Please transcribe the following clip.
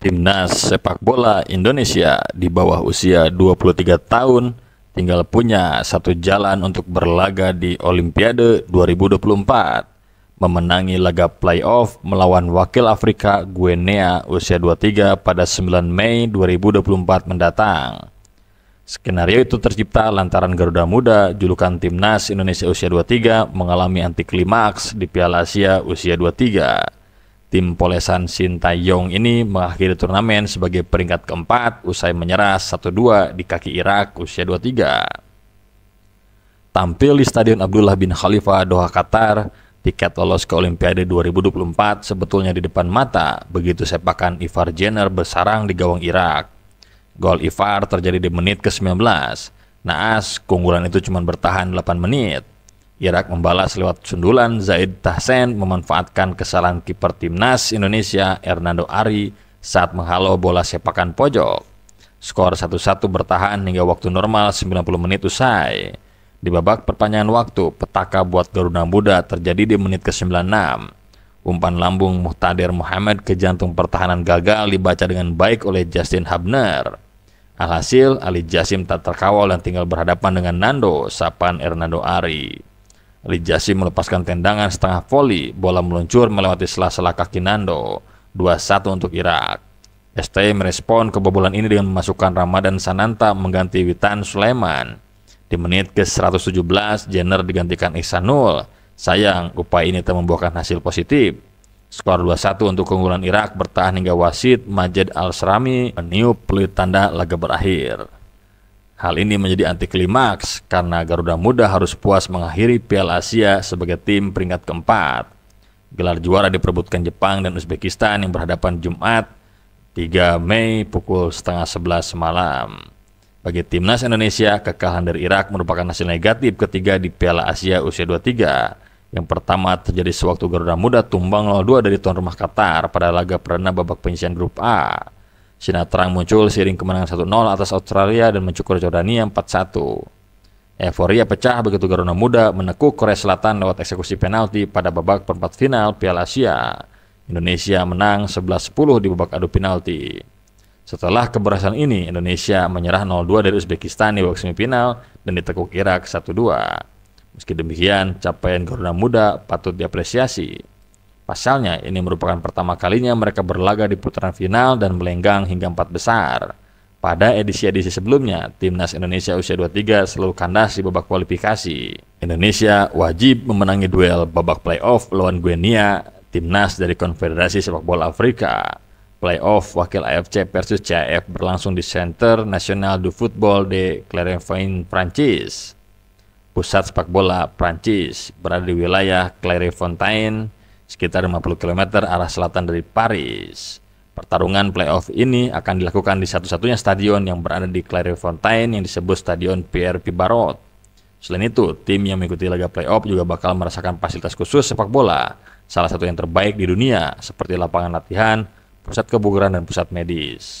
Timnas sepak bola Indonesia di bawah usia 23 tahun tinggal punya satu jalan untuk berlaga di Olimpiade 2024, memenangi laga playoff melawan wakil Afrika Guinea usia 23 pada 9 Mei 2024 mendatang. Skenario itu tercipta lantaran Garuda Muda, julukan Timnas Indonesia usia 23, mengalami anti klimaks di Piala Asia usia 23. Tim Polesan Sintayong ini mengakhiri turnamen sebagai peringkat keempat usai menyerah 1-2 di kaki Irak usia 23. Tampil di Stadion Abdullah bin Khalifa Doha Qatar, tiket lolos ke Olimpiade 2024 sebetulnya di depan mata begitu sepakan Ivar Jenner bersarang di gawang Irak. Gol Ivar terjadi di menit ke-19. Naas, keunggulan itu cuma bertahan 8 menit. Irak membalas lewat sundulan Zaid Tahsen memanfaatkan kesalahan kiper timnas Indonesia Hernando Ari saat menghalau bola sepakan pojok. Skor 1-1 bertahan hingga waktu normal 90 menit usai. Di babak perpanjangan waktu, petaka buat Garuda Muda terjadi di menit ke-96. Umpan lambung Muhtadir Muhammad ke jantung pertahanan gagal dibaca dengan baik oleh Justin Habner. Alhasil, Ali Jasim tak terkawal dan tinggal berhadapan dengan Nando, Sapan Hernando Ari. Lijasi melepaskan tendangan setengah voli, bola meluncur melewati sela-sela kaki Nando. 2-1 untuk Irak. ST merespon kebobolan ini dengan memasukkan Ramadan Sananta mengganti Witan Sulaiman. Di menit ke-117, Jenner digantikan Ihsanul. Sayang, upaya ini tak membuahkan hasil positif. Skor 2-1 untuk keunggulan Irak bertahan hingga wasit Majed Al-Srami meniup peluit tanda laga berakhir. Hal ini menjadi anti klimaks karena Garuda Muda harus puas mengakhiri Piala Asia sebagai tim peringkat keempat. Gelar juara diperebutkan Jepang dan Uzbekistan yang berhadapan Jumat 3 Mei pukul setengah 11 malam. Bagi timnas Indonesia, kekalahan dari Irak merupakan hasil negatif ketiga di Piala Asia Usia 23. Yang pertama terjadi sewaktu Garuda Muda tumbang 0-2 dari tuan rumah Qatar pada laga perdana babak penyisian grup A. Sinar terang muncul seiring kemenangan 1-0 atas Australia dan mencukur Jordania 4-1. Euforia pecah begitu Garuda Muda menekuk Korea Selatan lewat eksekusi penalti pada babak perempat final Piala Asia. Indonesia menang 11-10 di babak adu penalti. Setelah keberhasilan ini, Indonesia menyerah 0-2 dari Uzbekistan di babak semifinal dan ditekuk Irak 1-2. Meski demikian, capaian Garuda Muda patut diapresiasi. Pasalnya, ini merupakan pertama kalinya mereka berlaga di putaran final dan melenggang hingga empat besar. Pada edisi-edisi sebelumnya, timnas Indonesia usia 23 selalu kandas di babak kualifikasi. Indonesia wajib memenangi duel babak playoff lawan Guinea, timnas dari Konfederasi Sepak Bola Afrika. Playoff wakil AFC versus CAF berlangsung di Center National du Football de Clairvaux, Prancis. Pusat sepak bola Prancis berada di wilayah Clairefontaine, sekitar 50 km arah selatan dari Paris. Pertarungan playoff ini akan dilakukan di satu-satunya stadion yang berada di Clairefontaine yang disebut Stadion Pierre Pibarot. Selain itu, tim yang mengikuti laga playoff juga bakal merasakan fasilitas khusus sepak bola, salah satu yang terbaik di dunia, seperti lapangan latihan, pusat kebugaran, dan pusat medis.